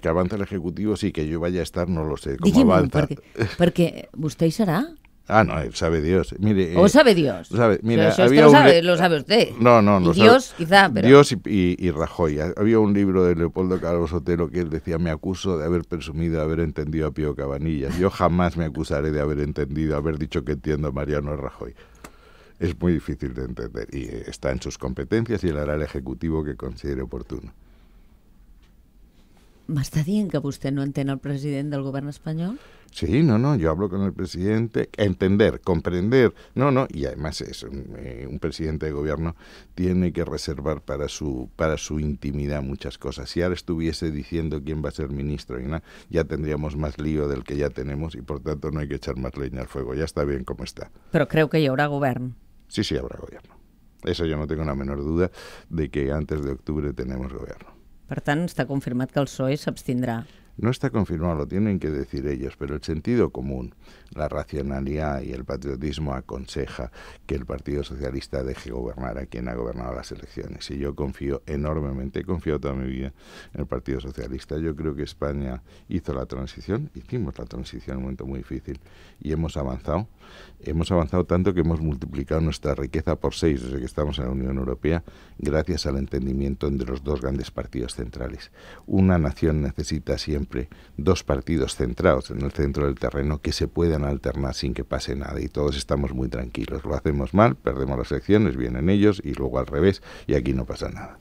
que avance el Ejecutivo, sí, que yo vaya a estar, no lo sé. ¿Cómo avanza? Porque, ¿usted será? Ah, no, sabe Dios. ¿O eh, sabe Dios? Sabe, lo, sabe, usted. No, no, no. Dios, quizá, Dios y, Rajoy. Había un libro de Leopoldo Carlos Otero que él decía, me acuso de haber presumido haber entendido a Pío Cabanillas. Yo jamás me acusaré de haber entendido, haber dicho que entiendo a Mariano Rajoy. Es muy difícil de entender y eh, está en sus competencias y él hará el Ejecutivo que considere oportuno está bien que usted no entén el presidente del gobierno español? Sí, no, no, yo hablo con el presidente, entender, comprender, no, no, y además es eh, un presidente de gobierno tiene que reservar para su para su intimidad muchas cosas. Si ahora estuviese diciendo quién va a ser ministro y nada, ya tendríamos más lío del que ya tenemos y por tanto no hay que echar más leña al fuego, ya está bien como está. Pero creo que ya habrá gobierno. Sí, sí, habrá gobierno. Eso yo no tengo la menor duda de que antes de octubre tenemos gobierno. Per tant, està confirmat que el PSOE s'abstindrà. No está confirmado, lo tienen que decir ellos, pero el sentido común, la racionalidad y el patriotismo aconseja que el Partido Socialista deje gobernar a quien ha gobernado las elecciones. Y yo confío enormemente, he confiado toda mi vida en el Partido Socialista. Yo creo que España hizo la transición, hicimos la transición en un momento muy difícil y hemos avanzado. Hemos avanzado tanto que hemos multiplicado nuestra riqueza por seis desde que estamos en la Unión Europea, gracias al entendimiento entre los dos grandes partidos centrales. Una nación necesita siempre siempre dos partidos centrados en el centro del terreno que se puedan alternar sin que pase nada y todos estamos muy tranquilos. Lo hacemos mal, perdemos las elecciones, vienen ellos y luego al revés y aquí no pasa nada.